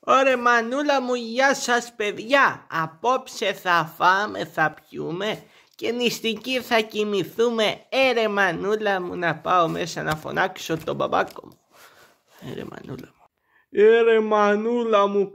Ωρε μανούλα μου, γεια σας παιδιά. Απόψε θα φάμε, θα πιούμε και νηστικοί θα κοιμηθούμε. Έρε μανούλα μου να πάω μέσα να φωνάξω τον μπαμπάκο μου. Έρε μανούλα μου. Έρε μανούλα μου,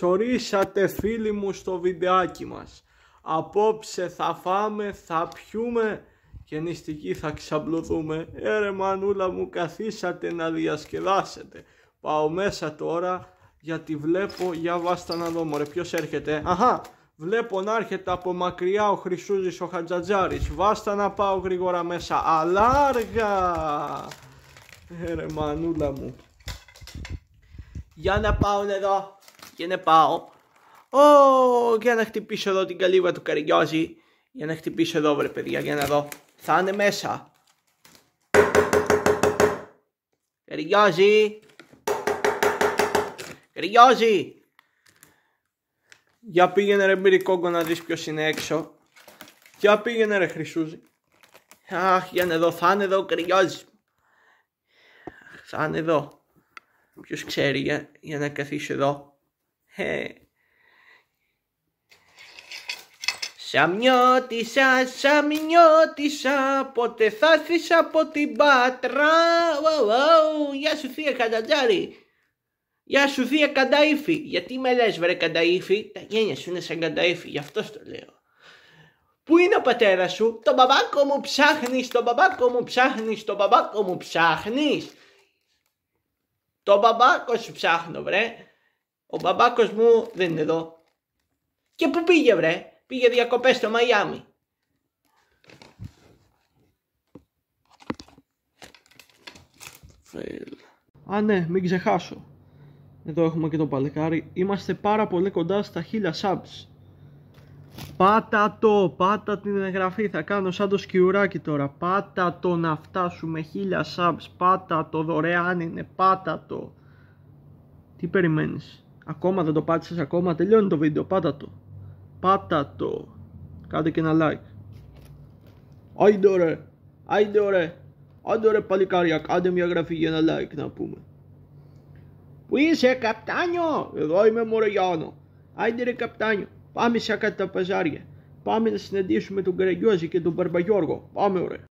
ορίσατε φίλοι μου στο βιντεάκι μας. Απόψε θα φάμε, θα πιούμε και νηστικοί θα ξαμπλωθούμε, Έρε μανούλα μου, καθίσατε να διασκεδάσετε. Πάω μέσα τώρα γιατί βλέπω, για βάστα να δω μωρέ ποιος έρχεται Αχα, βλέπω να έρχεται από μακριά ο Χρυσούζης ο Χατζατζάρης Βάστα να πάω γρήγορα μέσα, αλλά αργά ε, Ρε μανούλα μου Για να πάω εδώ, για να πάω Ω, για να χτυπήσω εδώ την καλύβα του Καριγιώζη Για να χτυπήσω εδώ βρε παιδιά, για να δω Θα είναι μέσα Καριγιώζη Ριώζει! Για πήγαινε ρε Μπυρικόγκο να δεις ποιος είναι έξω. Για πήγαινε ρε Χρυσούζη. Αχ, για να εδώ, θα είναι εδώ κρυώζει Θα είναι εδώ. Ποιος ξέρει για, να καθίσει εδώ. Ε. Σαμιώτησα, σαμιώτησα, πότε θα έρθεις από την Πάτρα. Γεια σου θεία Κατατζάρη. Γεια σου Δία Κανταΐφη. Γιατί με λες βρε Κανταΐφη. Τα γένια σου είναι σαν Κανταΐφη. Γι' αυτό το λέω. Πού είναι ο πατέρας σου. Το μπαμπάκο μου ψάχνεις. Το μπαμπάκο μου ψάχνεις. Το μπαμπάκο μου ψάχνεις. Το μπαμπάκο σου ψάχνω βρε. Ο μπαμπάκος μου δεν είναι εδώ. Και πού πήγε βρε. Πήγε διακοπές στο Μαϊάμι. Α ναι, μην ξεχάσω. Εδώ έχουμε και τον παλικάρι. Είμαστε πάρα πολύ κοντά στα 1000 subs. Πάτα το, πάτα την εγγραφή. Θα κάνω σαν το σκιουράκι τώρα. Πάτα το να φτάσουμε 1000 subs. Πάτα το δωρεάν είναι. Πάτα το. Τι περιμένεις. Ακόμα δεν το πάτησες ακόμα. Τελειώνει το βίντεο. Πάτα το. Πάτα το. Κάντε και ένα like. Άιντε ρε. Άιντε ρε. Άντε ρε παλικάρια. Κάντε μια γραφή για ένα like να πούμε. Πού είσαι καπτάνιο, «Εδώ είμαι Μωρογιάνο. Άιντε καπτάνιο, πάμε σε κάτι τα παζάρια. Πάμε να συναντήσουμε τον Καραγκιόζη και τον Μπαρμπαγιόργο. Πάμε ωραία.